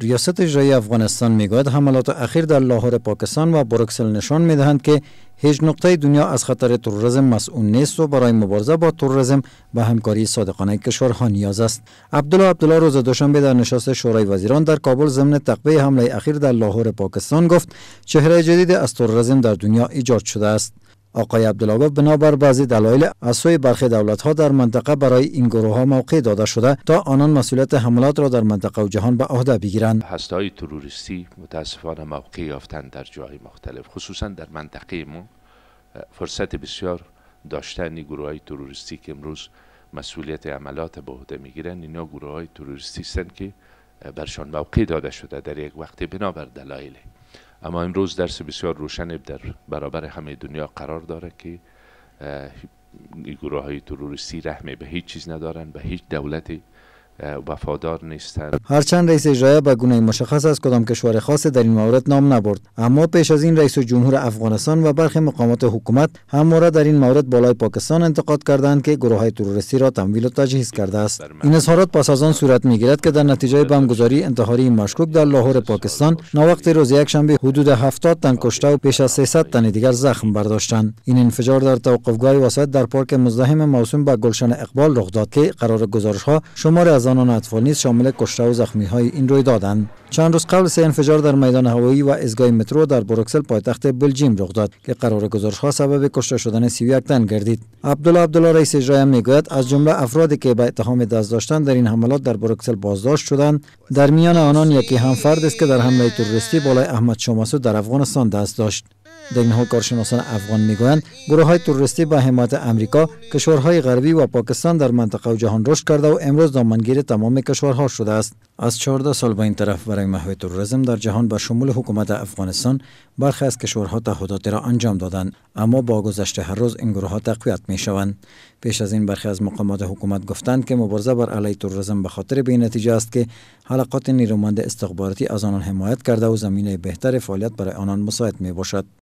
ریاست اجرایی افغانستان میگوید حملات اخیر در لاهور پاکستان و بروکسل نشان میدهند که هیچ نقطه دنیا از خطر تروریسم مسئول نیست و برای مبارزه با تروریسم به همکاری صادقانه کشورها نیاز است عبدالله عبدالله روز دوشنبه در نشست شورای وزیران در کابل ضمن تقویه حمله اخیر در لاهور پاکستان گفت چهره جدید از تروریسم در دنیا ایجاد شده است آقای عبدالله بنابر بعضی دلایل از سوی برخی دولت ها در منطقه برای این گروه ها موقع داده شده تا آنان مسئولیت حملات را در منطقه و جهان به عهده بگیرند هسته های تروریستی متاسفانه موقع یافتن در جای مختلف خصوصا در منطقه ما فرصت بسیار داشتن گروه های تروریستی که امروز مسئولیت عملات به عهده میگیرند اینا گروه های تروریستی هستند که برشان موقع داده شده در یک وقت بنابر دلایل اما امروز درس بسیار روشن در برابر همه دنیا قرار داره که گروه های تروریستی رحمه به هیچ چیز ندارن به هیچ دولتی وفادار نیستند هرچند رئیس اجرایه به گونه مشخص از کدام کشور خاص در این مورد نام نبرد اما پیش از این رئیس جمهور افغانستان و برخی مقامات حکومت همواره در این مورد بالای پاکستان انتقاد کردند که گروه های تروریستی را تمویل و تجهیز کرده است این اظهارات پس از آن صورت میگیرد که در نتیجه بمگذاری انتحاری مشکوک در لاهور پاکستان ناوقت روز یکشنبه حدود 70 تن کشته و پیش از 300 تن دیگر زخم برداشتند این انفجار در توقفگاه وسعت در پارک مزدحم موسوم به گلشن اقبال رخ داد که قرار گزارش ها از آنان اطفال نیز شامل کشته و زخمی های این روی دادند. چند روز قبل سه انفجار در میدان هوایی و ازگاه مترو در بروکسل پایتخت بلژیم رخ داد که قرار گزارش ها سبب کشته شدن 31 تن گردید عبدالله عبدالله رئیس اجرایه میگوید از جمله افرادی که به اتهام دست داشتن در این حملات در بروکسل بازداشت شدند در میان آنان یکی هم فرد است که در حمله تروریستی بالای احمد شماسو در افغانستان دست داشت ها کارشناسان افغان میگویند گروه های تروریستی با حمایت امریکا کشورهای غربی و پاکستان در منطقه و جهان رشد کرده و امروز دامنگیر تمام کشورها شده است از 14 سال به این طرف برای محو توریسم در جهان به شمول حکومت افغانستان برخی از کشورها تعهداتی را انجام دادند اما با گذشت هر روز این گروه ها تقویت می شوند پیش از این برخی از مقامات حکومت گفتند که مبارزه بر علیه توریسم به خاطر به نتیجه است که حلقات نیرومند استخباراتی از آنان حمایت کرده و زمینه بهتر فعالیت برای آنان مساعد می باشد